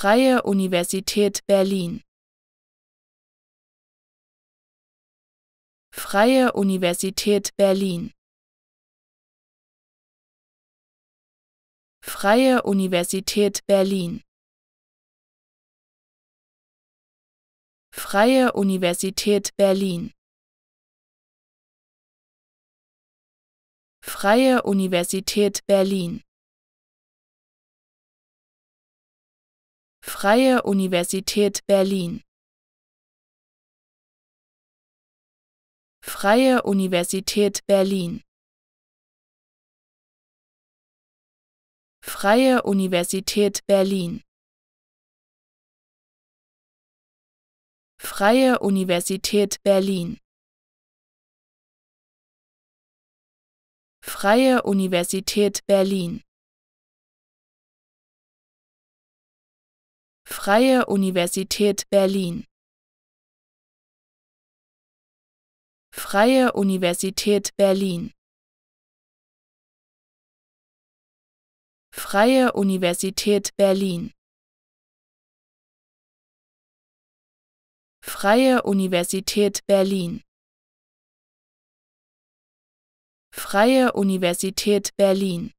Freie Universität Berlin Freie Universität Berlin Freie Universität Berlin Freie Universität Berlin Freie Universität Berlin Freie Universität Berlin Freie Universität Berlin Freie Universität Berlin Freie Universität Berlin Freie Universität Berlin Freie Universität Berlin Freie Universität Berlin Freie Universität Berlin Freie Universität Berlin Freie Universität Berlin